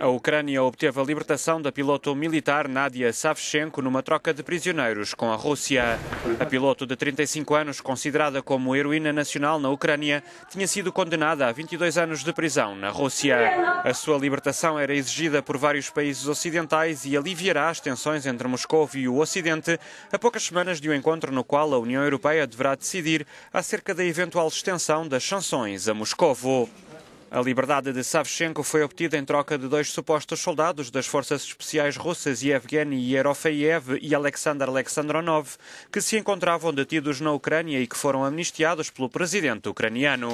A Ucrânia obteve a libertação da piloto militar Nadia Savchenko numa troca de prisioneiros com a Rússia. A piloto de 35 anos, considerada como heroína nacional na Ucrânia, tinha sido condenada a 22 anos de prisão na Rússia. A sua libertação era exigida por vários países ocidentais e aliviará as tensões entre Moscou e o Ocidente a poucas semanas de um encontro no qual a União Europeia deverá decidir acerca da eventual extensão das sanções a Moscou. A liberdade de Savchenko foi obtida em troca de dois supostos soldados das forças especiais russas Yevgeny Yerofeyev e Alexander Alexandronov, que se encontravam detidos na Ucrânia e que foram amnistiados pelo presidente ucraniano.